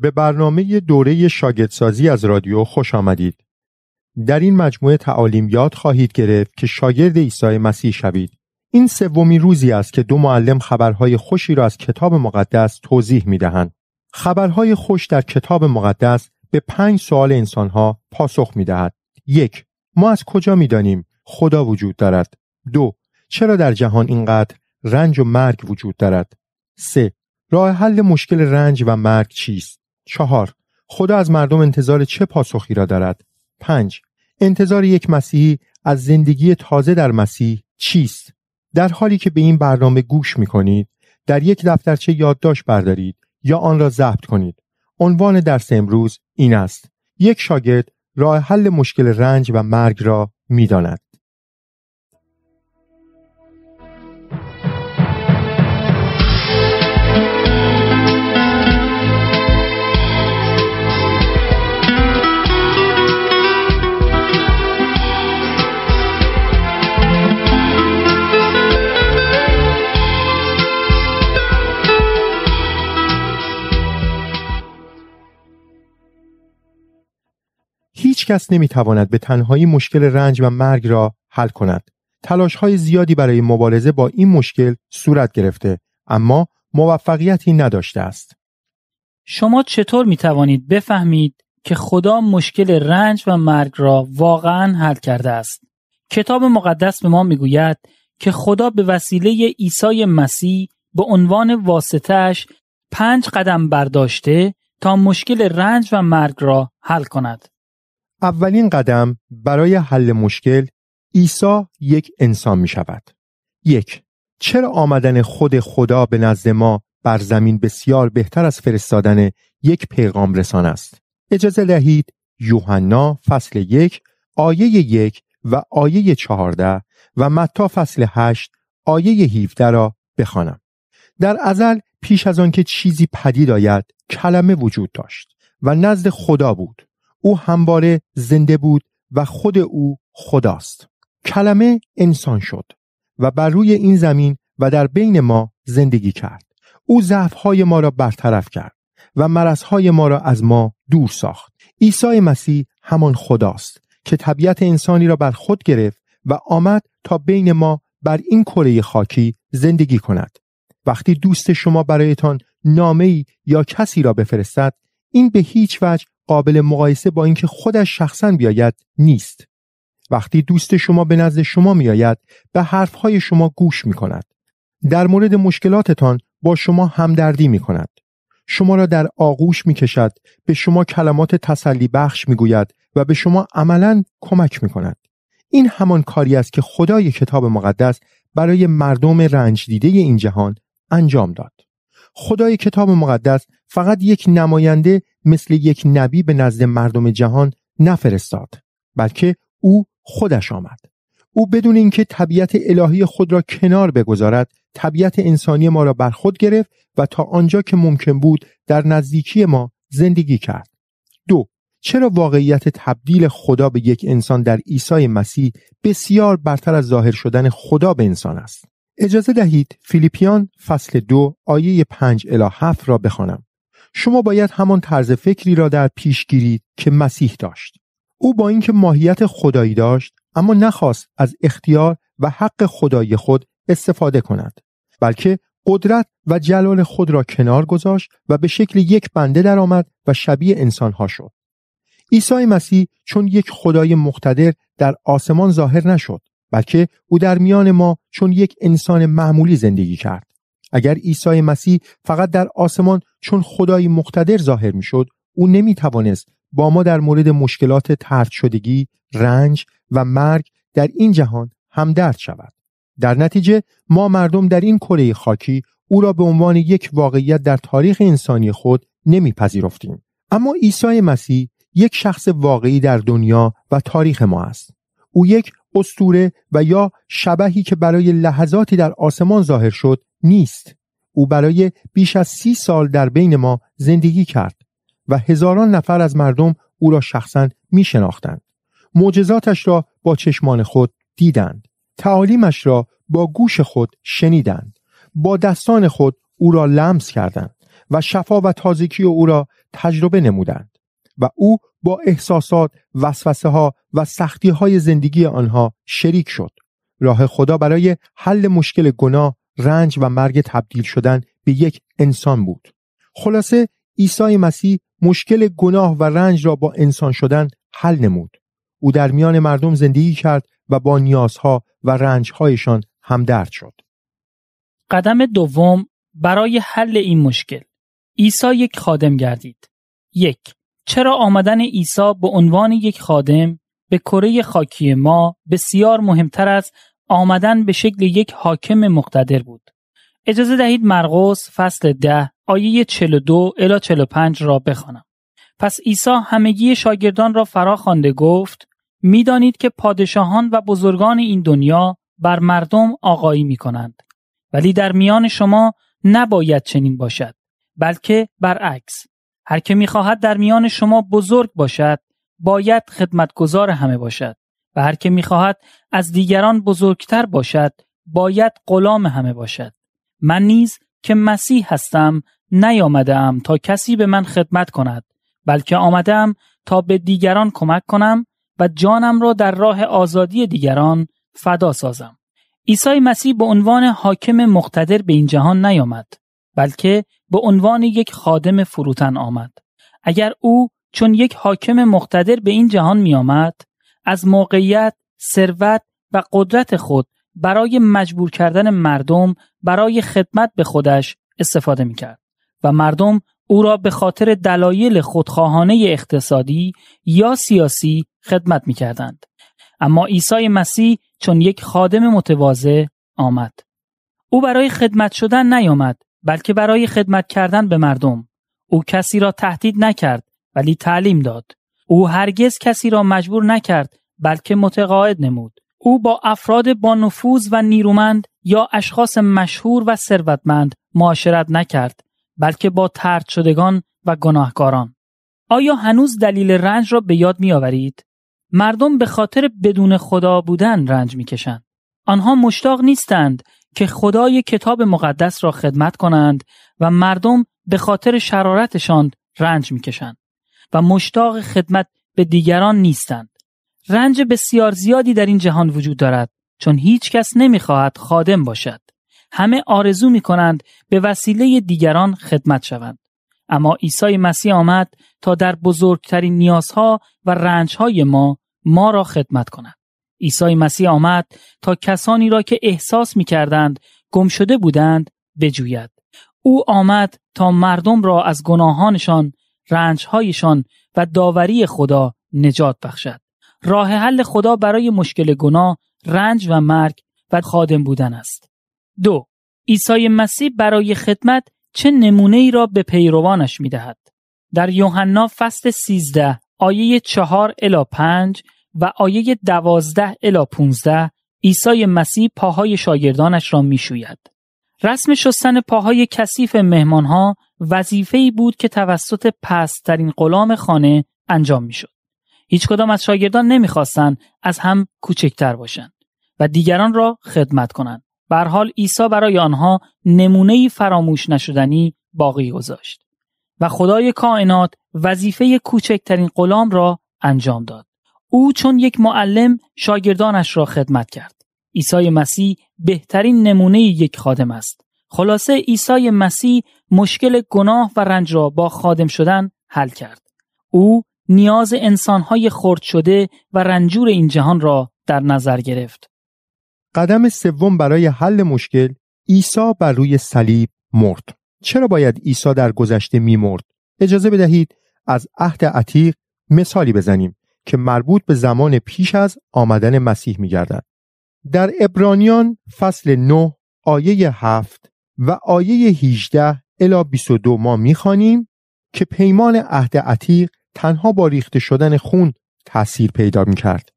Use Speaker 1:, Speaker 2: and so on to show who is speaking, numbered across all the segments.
Speaker 1: به برنامه دوره شاگردسازی از رادیو خوش آمدید. در این مجموعه تعالیم یاد خواهید گرفت که شاگرد عیسی مسیح شوید. این سومین روزی است که دو معلم خبرهای خوشی را از کتاب مقدس توضیح می دهند. خبرهای خوش در کتاب مقدس به پنج سوال انسانها پاسخ می دهد. یک ما از کجا می دانیم خدا وجود دارد؟ دو چرا در جهان اینقدر رنج و مرگ وجود دارد؟ سه راه حل مشکل رنج و مرگ چیست؟ چهار خدا از مردم انتظار چه پاسخی را دارد؟ پنج انتظار یک مسیحی از زندگی تازه در مسیح چیست؟ در حالی که به این برنامه گوش می کنید در یک دفترچه یادداشت بردارید یا آن را ضبط کنید. عنوان درس امروز این است: یک شاگرد راه حل مشکل رنج و مرگ را داند. کس نمیتواند به تنهایی مشکل رنج و مرگ را حل کند. تلاش های زیادی برای مبارزه با این مشکل صورت گرفته اما موفقیتی نداشته است.
Speaker 2: شما چطور می توانید بفهمید که خدا مشکل رنج و مرگ را واقعا حل کرده است؟ کتاب مقدس به ما میگوید که خدا به وسیله عیسی مسیح به عنوان واسطهش پنج قدم برداشته تا مشکل رنج و مرگ را حل کند.
Speaker 1: اولین قدم برای حل مشکل عیسی یک انسان می شود. یک چرا آمدن خود خدا به نزد ما بر زمین بسیار بهتر از فرستادن یک پیغام رسان است؟ اجازه دهید یوحنا فصل یک آیه یک و آیه چهارده و متا فصل هشت آیه 17 را بخوانم. در ازل پیش از که چیزی پدید آید کلمه وجود داشت و نزد خدا بود او همواره زنده بود و خود او خداست کلمه انسان شد و بر روی این زمین و در بین ما زندگی کرد او ضعفهای ما را برطرف کرد و مرزهای ما را از ما دور ساخت عیسی مسیح همان خداست که طبیعت انسانی را بر خود گرفت و آمد تا بین ما بر این کره خاکی زندگی کند وقتی دوست شما برایتان نامه‌ای یا کسی را بفرستد این به هیچ وجه قابل مقایسه با اینکه خودش شخصا بیاید نیست وقتی دوست شما به نزد شما میآید به حرفهای شما گوش می کند. در مورد مشکلاتتان با شما همدردی می کند. شما را در آغوش می کشد، به شما کلمات تسلی بخش می گوید و به شما عملا کمک می کند. این همان کاری است که خدای کتاب مقدس برای مردم رنج دیده این جهان انجام داد. خدای کتاب مقدس فقط یک نماینده مثل یک نبی به نزد مردم جهان نفرستاد بلکه او خودش آمد او بدون اینکه طبیعت الهی خود را کنار بگذارد طبیعت انسانی ما را بر خود گرفت و تا آنجا که ممکن بود در نزدیکی ما زندگی کرد دو چرا واقعیت تبدیل خدا به یک انسان در عیسی مسیح بسیار برتر از ظاهر شدن خدا به انسان است اجازه دهید فیلیپیان فصل دو آیه پنج الی هفت را بخوانم. شما باید همان طرز فکری را در پیش گیرید که مسیح داشت. او با اینکه ماهیت خدایی داشت اما نخواست از اختیار و حق خدای خود استفاده کند بلکه قدرت و جلال خود را کنار گذاشت و به شکل یک بنده درآمد و شبیه انسانها شد ایسای مسیح چون یک خدای مقتدر در آسمان ظاهر نشد بلکه او در میان ما چون یک انسان معمولی زندگی کرد اگر عیسی مسیح فقط در آسمان چون خدایی مقتدر ظاهر میشد او نمی توانست با ما در مورد مشکلات ترد شدگی، رنج و مرگ در این جهان همدرد شود. در نتیجه ما مردم در این کره خاکی او را به عنوان یک واقعیت در تاریخ انسانی خود نمیپذیرفتیم. اما عیسی مسیح یک شخص واقعی در دنیا و تاریخ ما است. او یک استوره و یا شبهی که برای لحظاتی در آسمان ظاهر شد نیست او برای بیش از سی سال در بین ما زندگی کرد و هزاران نفر از مردم او را شخصا می شناختند معجزاتش را با چشمان خود دیدند تعالیمش را با گوش خود شنیدند با دستان خود او را لمس کردند و شفا و تازگی او را تجربه نمودند و او با احساسات، وسوسه ها و سختی های زندگی آنها شریک شد. راه خدا برای حل مشکل گناه، رنج و مرگ تبدیل شدن به یک انسان بود. خلاصه عیسی مسیح مشکل گناه و رنج را با انسان شدن حل نمود. او در میان مردم زندگی کرد و با نیازها و رنجهایشان همدرد شد.
Speaker 2: قدم دوم برای حل این مشکل عیسی یک خادم گردید. یک چرا آمدن عیسی به عنوان یک خادم به کره خاکی ما بسیار مهمتر از آمدن به شکل یک حاکم مقتدر بود. اجازه دهید مرقس فصل ده آیه 42 الی 45 را بخوانم. پس عیسی همگی شاگردان را فرا خوانده گفت: میدانید که پادشاهان و بزرگان این دنیا بر مردم آقایی می کنند. ولی در میان شما نباید چنین باشد بلکه برعکس هر که میخواهد در میان شما بزرگ باشد باید خدمتگزار همه باشد و هر که میخواهد از دیگران بزرگتر باشد باید غلام همه باشد من نیز که مسیح هستم نیامدم تا کسی به من خدمت کند بلکه آمدم تا به دیگران کمک کنم و جانم را در راه آزادی دیگران فدا سازم عیسی مسیح به عنوان حاکم مقتدر به این جهان نیامد بلکه به عنوان یک خادم فروتن آمد اگر او چون یک حاکم مقتدر به این جهان می آمد از موقعیت ثروت و قدرت خود برای مجبور کردن مردم برای خدمت به خودش استفاده می کرد و مردم او را به خاطر دلایل خودخواهانه اقتصادی یا سیاسی خدمت می کردند. اما عیسی مسیح چون یک خادم متواضع آمد. او برای خدمت شدن نیامد بلکه برای خدمت کردن به مردم او کسی را تهدید نکرد ولی تعلیم داد او هرگز کسی را مجبور نکرد بلکه متقاعد نمود او با افراد با نفوذ و نیرومند یا اشخاص مشهور و ثروتمند معاشرت نکرد بلکه با ترد شدگان و گناهکاران آیا هنوز دلیل رنج را به یاد میآورید مردم به خاطر بدون خدا بودن رنج میکشند آنها مشتاق نیستند که خدای کتاب مقدس را خدمت کنند و مردم به خاطر شرارتشان رنج میکشند و مشتاق خدمت به دیگران نیستند. رنج بسیار زیادی در این جهان وجود دارد چون هیچ کس نمیخواهد خادم باشد. همه آرزو می کنند به وسیله دیگران خدمت شوند. اما عیسی مسیح آمد تا در بزرگترین نیازها و رنجهای ما ما را خدمت کند. عیسی مسیح آمد تا کسانی را که احساس می کردند گم شده بودند بجوید. او آمد تا مردم را از گناهانشان، رنجهایشان و داوری خدا نجات بخشد. راه حل خدا برای مشکل گناه، رنج و مرگ و خادم بودن است. دو عیسی مسیح برای خدمت چه نمونه ای را به پیروانش می دهد؟ در یوحنا فصل 13 آیه 4 الی 5 و آیه دوازده الا 15 ایسای مسیح پاهای شاگردانش را شوید رسم شستن پاهای کثیف مهمانها ای بود که توسط پسترین غلام خانه انجام میشد. هیچ کدام از شاگردان نمیخواستند از هم کوچکتر باشند و دیگران را خدمت کنند. بر حال عیسی برای آنها نمونه‌ای فراموش نشدنی باقی گذاشت و خدای کائنات وظیفه کوچکترین غلام را انجام داد. او چون یک معلم شاگردانش را خدمت کرد. عیسی مسیح بهترین نمونه یک خادم است. خلاصه عیسی مسیح مشکل گناه و رنج را با خادم شدن حل کرد. او نیاز انسانهای خرد شده و رنجور این جهان را در نظر گرفت.
Speaker 1: قدم سوم برای حل مشکل عیسی بر روی صلیب مرد. چرا باید عیسی در گذشته می مرد؟ اجازه بدهید از عهد عتیق مثالی بزنیم. که مربوط به زمان پیش از آمدن مسیح می گردن. در ابرانیان فصل 9 آیه 7 و آیه 18 الا 22 ما میخوانیم که پیمان عهد عتیق تنها با ریخته شدن خون تأثیر پیدا می کرد.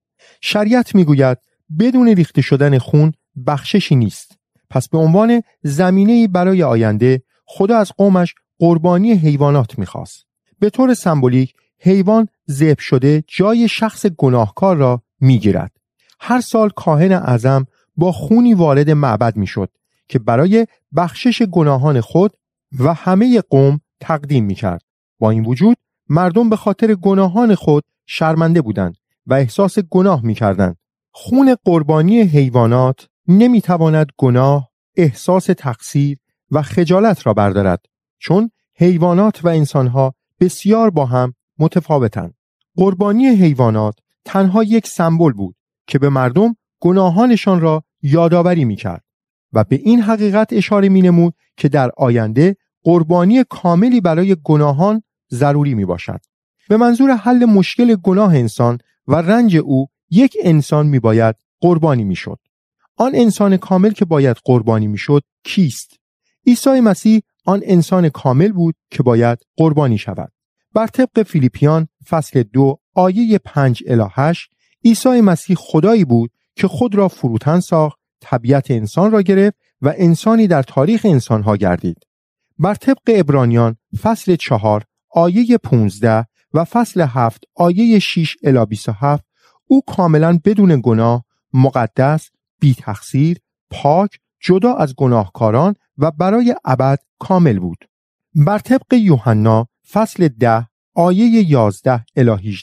Speaker 1: شریعت میگوید بدون ریخته شدن خون بخششی نیست. پس به عنوان زمینه برای آینده خدا از قومش قربانی حیوانات میخواست. به طور سمبولیک حیوان ذبح شده جای شخص گناهکار را میگیرد هر سال کاهن اعظم با خونی وارد معبد میشد که برای بخشش گناهان خود و همه قوم تقدیم کرد. با این وجود مردم به خاطر گناهان خود شرمنده بودند و احساس گناه میکردند خون قربانی حیوانات نمیتواند گناه احساس تقصیر و خجالت را بردارد چون حیوانات و انسانها بسیار با هم متفاوتن، قربانی حیوانات تنها یک سمبل بود که به مردم گناهانشان را یادآوری میکرد و به این حقیقت اشاره مینمود که در آینده قربانی کاملی برای گناهان ضروری می باشد. به منظور حل مشکل گناه انسان و رنج او یک انسان می باید قربانی می شد. آن انسان کامل که باید قربانی می شد کیست؟ عیسی مسیح آن انسان کامل بود که باید قربانی شود. بر طبق فیلیپیان فصل دو آیه پنج الی هشت عیسی مسیح خدایی بود که خود را فروتن ساخت طبیعت انسان را گرفت و انسانی در تاریخ انسانها گردید بر طبق ابرانیان فصل چهار آیه 15 و فصل هفت آیه 6 الی 27 او کاملا بدون گناه مقدس بی تقصیر پاک جدا از گناهکاران و برای ابد کامل بود بر طبق یوحنا فصل ده آیه 11 الی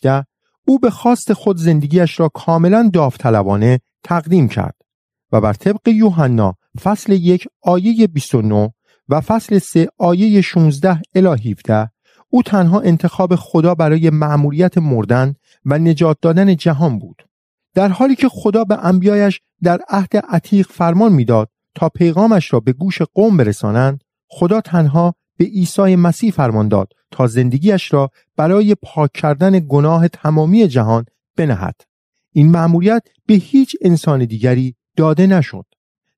Speaker 1: او به خواست خود زندگیش را کاملا داوطلبانه تقدیم کرد و بر طبق یوحنا فصل یک آیه 29 و فصل 3 آیه 16 الی 17 او تنها انتخاب خدا برای مأموریت مردن و نجات دادن جهان بود در حالی که خدا به انبیایش در عهد عتیق فرمان میداد تا پیغامش را به گوش قوم برسانند خدا تنها به عیسی مسیح فرمان داد تا زندگیش را برای پاک کردن گناه تمامی جهان بنهد این مأموریت به هیچ انسان دیگری داده نشد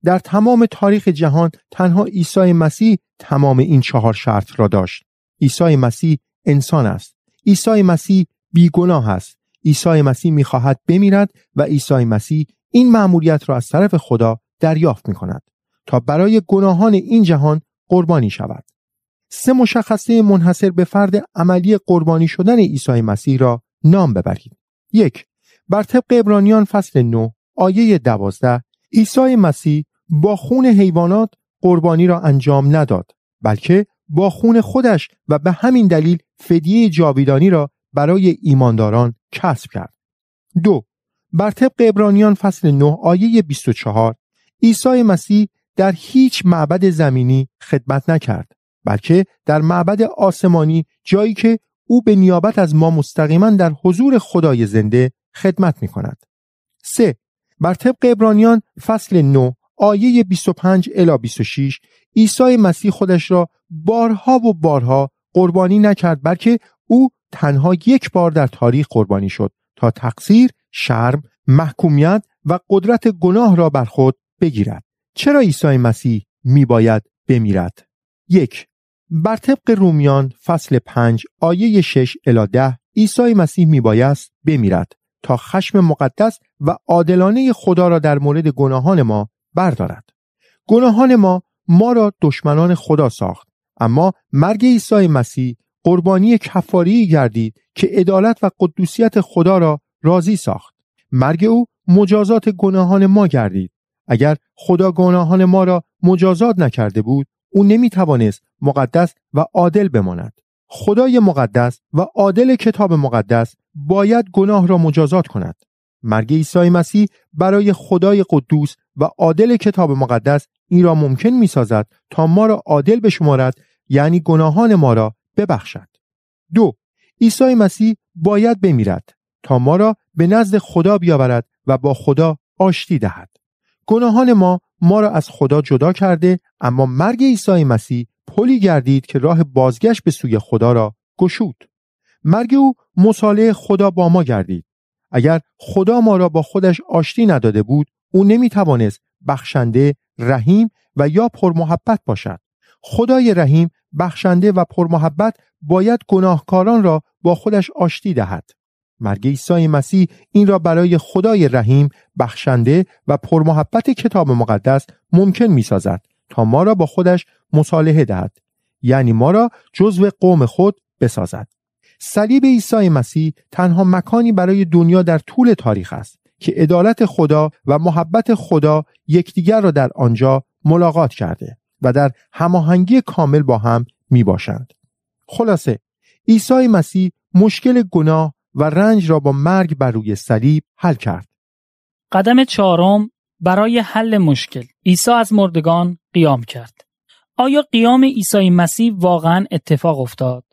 Speaker 1: در تمام تاریخ جهان تنها عیسی مسیح تمام این چهار شرط را داشت عیسی مسیح انسان است عیسی مسیح بیگناه است عیسی مسیح میخواهد بمیرد و عیسی مسیح این مأموریت را از طرف خدا دریافت می کند تا برای گناهان این جهان قربانی شود سه مشخصه منحصر به فرد عملی قربانی شدن عیسی مسیح را نام ببرید. یک بر طبق ابرانیان فصل 9 آیه 12 عیسی مسیح با خون حیوانات قربانی را انجام نداد بلکه با خون خودش و به همین دلیل فدیه جاویدانی را برای ایمانداران کسب کرد. دو بر طبق ابرانیان فصل 9 آیه 24 عیسی مسیح در هیچ معبد زمینی خدمت نکرد بلکه در معبد آسمانی جایی که او به نیابت از ما مستقیما در حضور خدای زنده خدمت می کند. 3. بر طبق ابرانیان فصل 9 آیه 25 الی 26 عیسی مسیح خودش را بارها و بارها قربانی نکرد بلکه او تنها یک بار در تاریخ قربانی شد تا تقصیر، شرم، محکومیت و قدرت گناه را بر خود بگیرد. چرا عیسی مسیح باید بمیرد؟ یک بر طبق رومیان فصل 5 آیه 6 الی 10 عیسی مسیح میبایست بمیرد تا خشم مقدس و عادلانه خدا را در مورد گناهان ما بردارد گناهان ما ما را دشمنان خدا ساخت اما مرگ عیسی مسیح قربانی کفاری گردید که عدالت و قدوسیت خدا را راضی ساخت مرگ او مجازات گناهان ما گردید اگر خدا گناهان ما را مجازات نکرده بود او نمیتوانست مقدس و عادل بماند خدای مقدس و عادل کتاب مقدس باید گناه را مجازات کند مرگ عیسی مسیح برای خدای قدوس و عادل کتاب مقدس این را ممکن میسازد تا ما را عادل بشمارد یعنی گناهان ما را ببخشد. دو عیسی مسیح باید بمیرد تا ما را به نزد خدا بیاورد و با خدا آشتی دهد. گناهان ما ما را از خدا جدا کرده اما مرگ عیسی مسیح پلی گردید که راه بازگشت به سوی خدا را گشود مرگ او مصالح خدا با ما گردید اگر خدا ما را با خودش آشتی نداده بود او نمی توانست بخشنده رحیم و یا پرمحبت باشد خدای رحیم بخشنده و پرمحبت باید گناهکاران را با خودش آشتی دهد مرگ عیسی مسیح این را برای خدای رحیم بخشنده و پرمحبت کتاب مقدس ممکن می سازد تا ما را با خودش مصالحه دهد یعنی ما را جزو قوم خود بسازد صلیب عیسی مسیح تنها مکانی برای دنیا در طول تاریخ است که عدالت خدا و محبت خدا یکدیگر را در آنجا ملاقات کرده و در هماهنگی کامل با هم می باشند. خلاصه عیسی مسیح مشکل گناه و رنج را با مرگ بر روی صلیب حل کرد.
Speaker 2: قدم چهارم برای حل مشکل عیسی از مردگان قیام کرد. آیا قیام عیسی مسیح واقعا اتفاق افتاد؟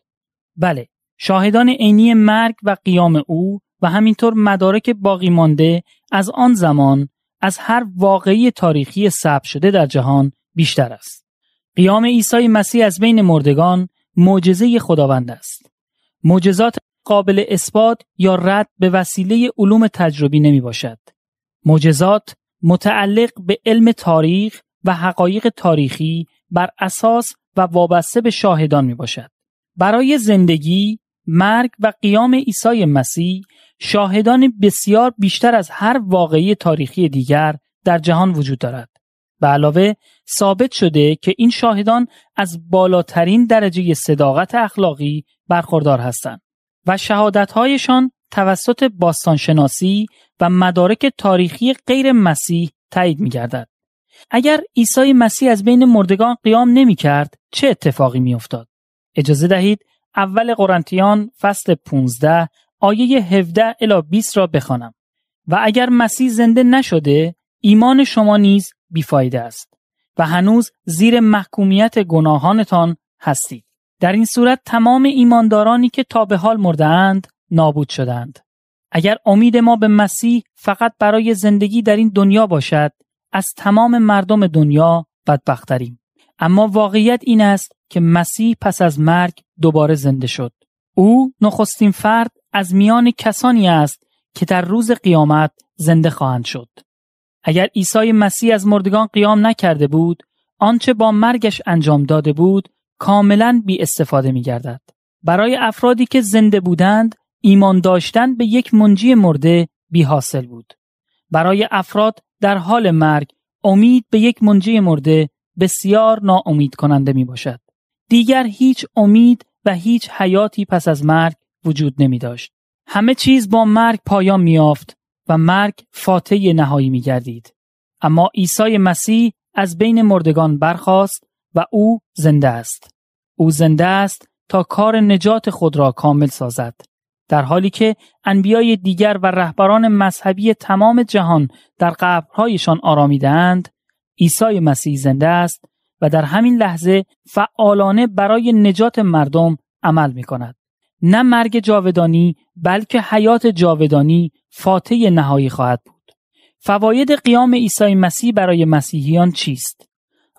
Speaker 2: بله، شاهدان عینی مرگ و قیام او و همینطور مدارک باقی مانده از آن زمان از هر واقعی تاریخی ثبت شده در جهان بیشتر است. قیام عیسی مسیح از بین مردگان معجزه خداوند است. معجزات قابل اثبات یا رد به وسیله علوم تجربی نمی باشد. معجزات متعلق به علم تاریخ و حقایق تاریخی بر اساس و وابسته به شاهدان می باشد. برای زندگی، مرگ و قیام عیسی مسیح شاهدان بسیار بیشتر از هر واقعی تاریخی دیگر در جهان وجود دارد. به علاوه ثابت شده که این شاهدان از بالاترین درجه صداقت اخلاقی برخوردار هستند. و شهادتهایشان توسط باستانشناسی و مدارک تاریخی غیر مسیح تایید می گردد. اگر عیسی مسیح از بین مردگان قیام نمی کرد چه اتفاقی می افتاد؟ اجازه دهید اول قرنتیان فصل 15 آیه 17 الی 20 را بخوانم و اگر مسیح زنده نشده ایمان شما نیز بیفایده است و هنوز زیر محکومیت گناهانتان هستید. در این صورت تمام ایماندارانی که تا به حال مردند نابود شدند. اگر امید ما به مسیح فقط برای زندگی در این دنیا باشد از تمام مردم دنیا بدبختریم. اما واقعیت این است که مسیح پس از مرگ دوباره زنده شد. او نخستین فرد از میان کسانی است که در روز قیامت زنده خواهند شد. اگر عیسی مسیح از مردگان قیام نکرده بود، آنچه با مرگش انجام داده بود کاملا بی استفاده می گردد. برای افرادی که زنده بودند ایمان داشتن به یک منجی مرده بی حاصل بود. برای افراد در حال مرگ امید به یک منجی مرده بسیار ناامید کننده می باشد. دیگر هیچ امید و هیچ حیاتی پس از مرگ وجود نمی داشت. همه چیز با مرگ پایان می آفت و مرگ فاتح نهایی می گردید. اما عیسی مسیح از بین مردگان برخاست و او زنده است. او زنده است تا کار نجات خود را کامل سازد. در حالی که انبیای دیگر و رهبران مذهبی تمام جهان در قبرهایشان آرامیدند، عیسی مسیح زنده است و در همین لحظه فعالانه برای نجات مردم عمل می کند. نه مرگ جاودانی بلکه حیات جاودانی فاتح نهایی خواهد بود. فواید قیام عیسی مسیح برای مسیحیان چیست؟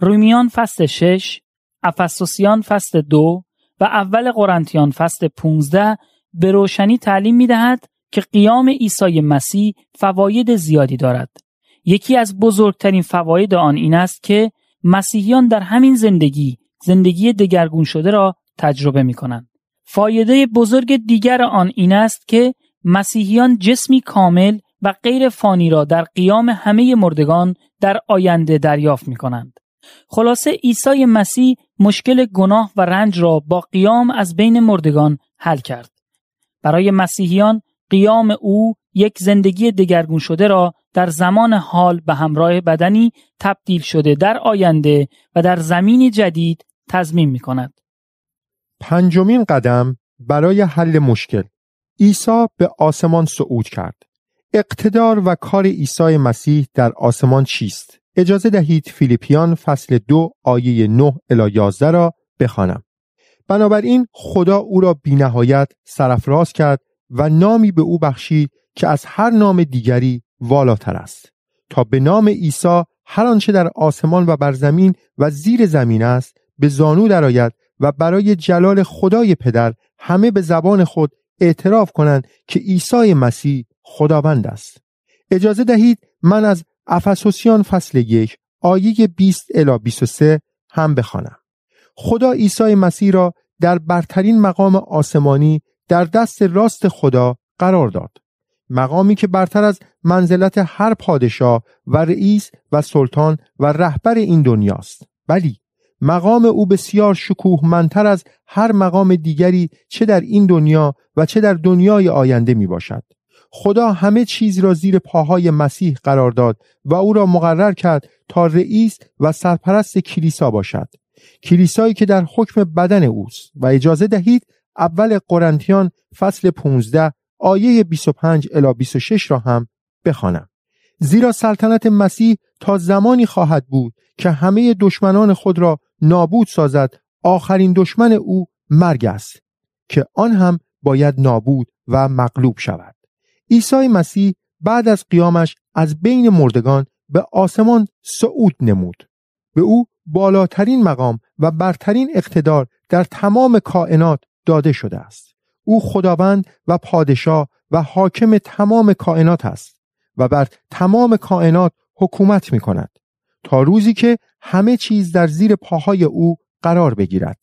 Speaker 2: رومیان فصل 6 افسوسیان فصل 2 و اول قرنتیان فصل 15 به روشنی تعلیم می دهد که قیام ایسای مسیح فواید زیادی دارد. یکی از بزرگترین فواید آن این است که مسیحیان در همین زندگی زندگی دگرگون شده را تجربه می کنند. فایده بزرگ دیگر آن این است که مسیحیان جسمی کامل و غیر فانی را در قیام همه مردگان در آینده دریافت می کنند. خلاصه عیسی مسیح مشکل گناه و رنج را با قیام از بین مردگان حل کرد. برای مسیحیان قیام او یک زندگی دگرگون شده را در زمان حال به همراه بدنی تبدیل شده در آینده و در زمین جدید تضمین می کند.
Speaker 1: پنجمین قدم برای حل مشکل عیسی به آسمان صعود کرد. اقتدار و کار عیسی مسیح در آسمان چیست؟ اجازه دهید فیلیپیان فصل دو آیه نه الی 11 را بخوانم. بنابراین خدا او را بینهایت سرفراز کرد و نامی به او بخشید که از هر نام دیگری والاتر است تا به نام عیسی هر آنچه در آسمان و بر زمین و زیر زمین است به زانو درآید و برای جلال خدای پدر همه به زبان خود اعتراف کنند که عیسی مسیح خداوند است اجازه دهید من از افسوسیان فصل یک آیه 20 23 هم بخوانم خدا عیسی مسیح را در برترین مقام آسمانی در دست راست خدا قرار داد مقامی که برتر از منزلت هر پادشاه و رئیس و سلطان و رهبر این دنیاست ولی مقام او بسیار شکوه منتر از هر مقام دیگری چه در این دنیا و چه در دنیای آینده می باشد خدا همه چیز را زیر پاهای مسیح قرار داد و او را مقرر کرد تا رئیس و سرپرست کلیسا باشد کلیسایی که در حکم بدن اوست و اجازه دهید اول قرنتیان فصل 15 آیه 25 الی 26 را هم بخوانم زیرا سلطنت مسیح تا زمانی خواهد بود که همه دشمنان خود را نابود سازد آخرین دشمن او مرگ است که آن هم باید نابود و مغلوب شود عیسی مسیح بعد از قیامش از بین مردگان به آسمان صعود نمود به او بالاترین مقام و برترین اقتدار در تمام کائنات داده شده است او خداوند و پادشاه و حاکم تمام کائنات است و بر تمام کائنات حکومت می کند تا روزی که همه چیز در زیر پاهای او قرار بگیرد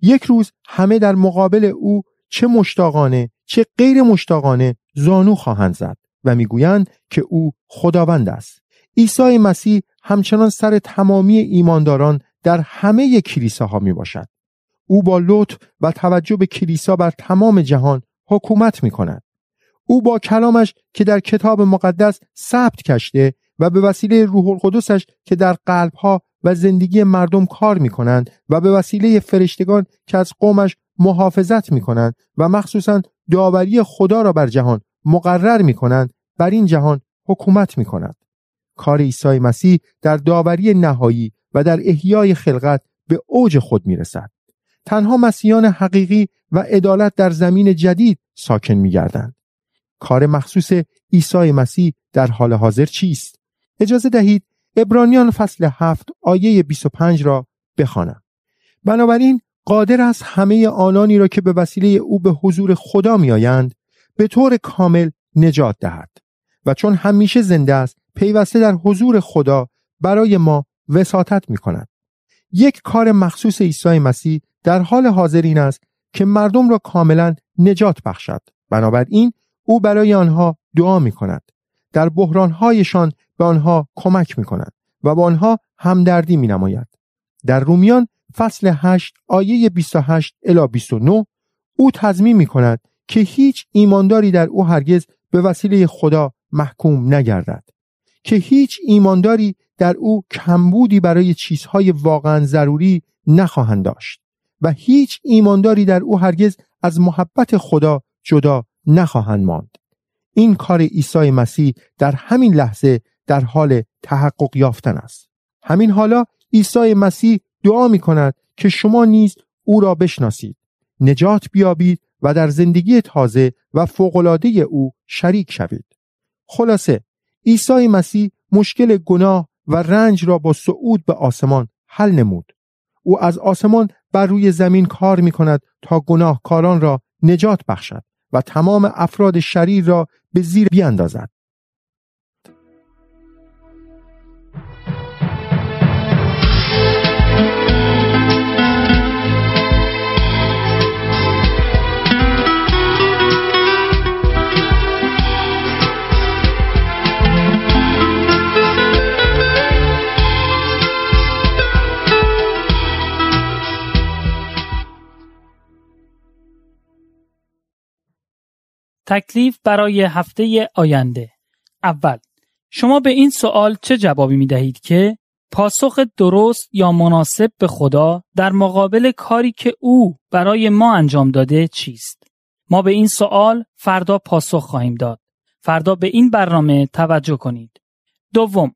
Speaker 1: یک روز همه در مقابل او چه مشتاقانه چه غیر مشتاقانه زانو خواهند زد و میگویند که او خداوند است عیسی مسیح همچنان سر تمامی ایمانداران در همه کلیساها می باشد او با لطف و توجه به کلیسا بر تمام جهان حکومت می کند او با کلامش که در کتاب مقدس ثبت کشته و به وسیله روح القدسش که در قلبها و زندگی مردم کار می کنند و به وسیله فرشتگان که از قومش محافظت می کنند و مخصوصا داوری خدا را بر جهان مقرر می کنند بر این جهان حکومت می کنند. کار عیسی مسیح در داوری نهایی و در احیای خلقت به اوج خود می رسد. تنها مسیحان حقیقی و عدالت در زمین جدید ساکن می گردند. کار مخصوص عیسی مسیح در حال حاضر چیست؟ اجازه دهید ابرانیان فصل 7 آیه 25 را بخوانم. بنابراین قادر از همه آنانی را که به وسیله او به حضور خدا آیند به طور کامل نجات دهد و چون همیشه زنده است پیوسته در حضور خدا برای ما وساطت می کند. یک کار مخصوص عیسی مسیح در حال حاضر این است که مردم را کاملا نجات بخشد بنابراین او برای آنها دعا می کند در بحرانهایشان به آنها کمک می کند و با آنها همدردی می نماید در رومیان فصل 8 آیه 28 الی 29 او تضمین می کند که هیچ ایمانداری در او هرگز به وسیله خدا محکوم نگردد که هیچ ایمانداری در او کمبودی برای چیزهای واقعا ضروری نخواهند داشت و هیچ ایمانداری در او هرگز از محبت خدا جدا نخواهند ماند این کار عیسی مسیح در همین لحظه در حال تحقق یافتن است همین حالا عیسی مسیح دعا می کند که شما نیز او را بشناسید نجات بیابید و در زندگی تازه و فوقلاده او شریک شوید. خلاصه عیسی مسیح مشکل گناه و رنج را با صعود به آسمان حل نمود. او از آسمان بر روی زمین کار می کند تا گناهکاران را نجات بخشد و تمام افراد شریر را به زیر بیاندازد.
Speaker 2: تکلیف برای هفته آینده اول شما به این سوال چه جوابی می دهید که پاسخ درست یا مناسب به خدا در مقابل کاری که او برای ما انجام داده چیست؟ ما به این سوال فردا پاسخ خواهیم داد. فردا به این برنامه توجه کنید. دوم،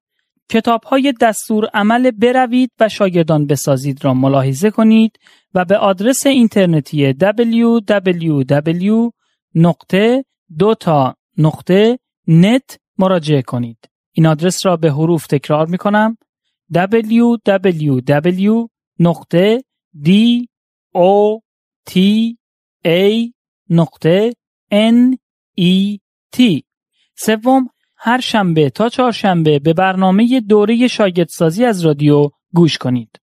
Speaker 2: کتاب های دستور عمل بروید و شاگردان بسازید را ملاحظه کنید و به آدرس اینترنتی www نقطه دو تا نقطه نت مراجعه کنید. این آدرس را به حروف تکرار می کنم www نقطه d o t a نقطه e سوم هر شنبه تا چهارشنبه به برنامه دوره شاگردسازی از رادیو گوش کنید.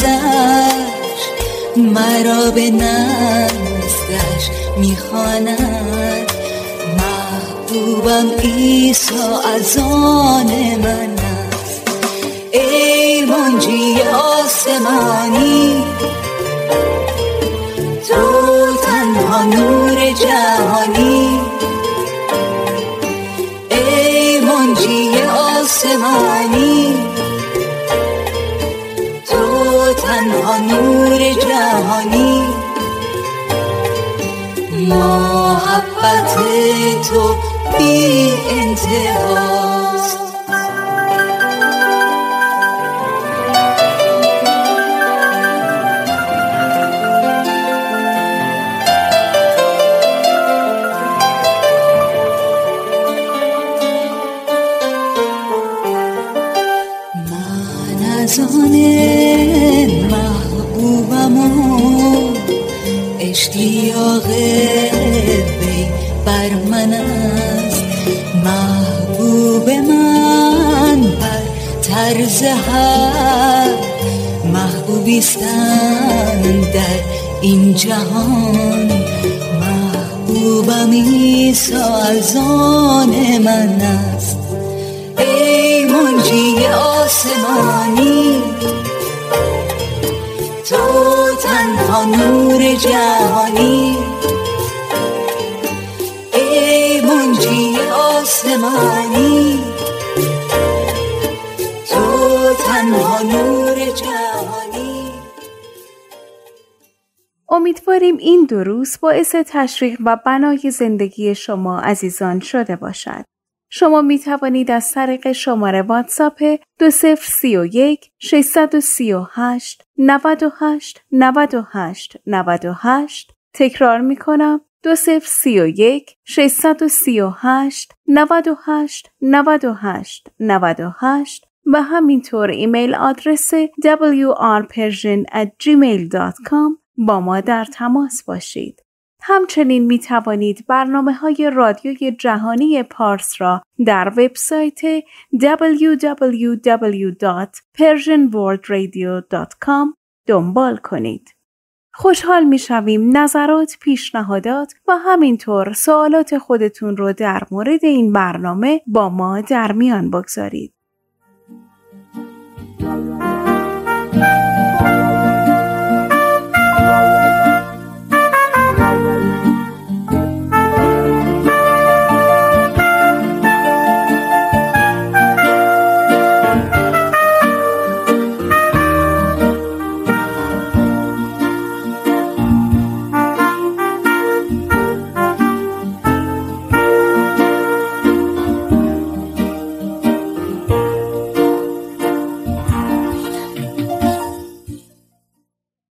Speaker 3: گذشت مرا به نزدش میخواند محبوبم ایسا از آن من است ای منجی آسمانی تو تنها نور جهانی ای منجی آسمانی تنها نور جهانی محبت تو بی انتهاست اشتیاق وی بر من است محبوب من بر طرز هر محبوبیستن در این جهان محبوبم ایسا از آن من است ای منجی آسمانی من نور جهانی ای منجی آسمانی تو تنها نور جهانی
Speaker 4: امیدواریم این دروس باعث تشریح و بنای زندگی شما عزیزان شده باشد. شما می توانید از طریق شماره واتساپ 2031 638 98 98 98 تکرار می کنم 2031 638 98 98 98 و همینطور ایمیل آدرس کام با ما در تماس باشید. همچنین می توانید برنامه های رادیوی جهانی پارس را در وبسایت www.persianworldradio.com دنبال کنید. خوشحال می شویم نظرات، پیشنهادات و همینطور سوالات خودتون رو در مورد این برنامه با ما در میان بگذارید.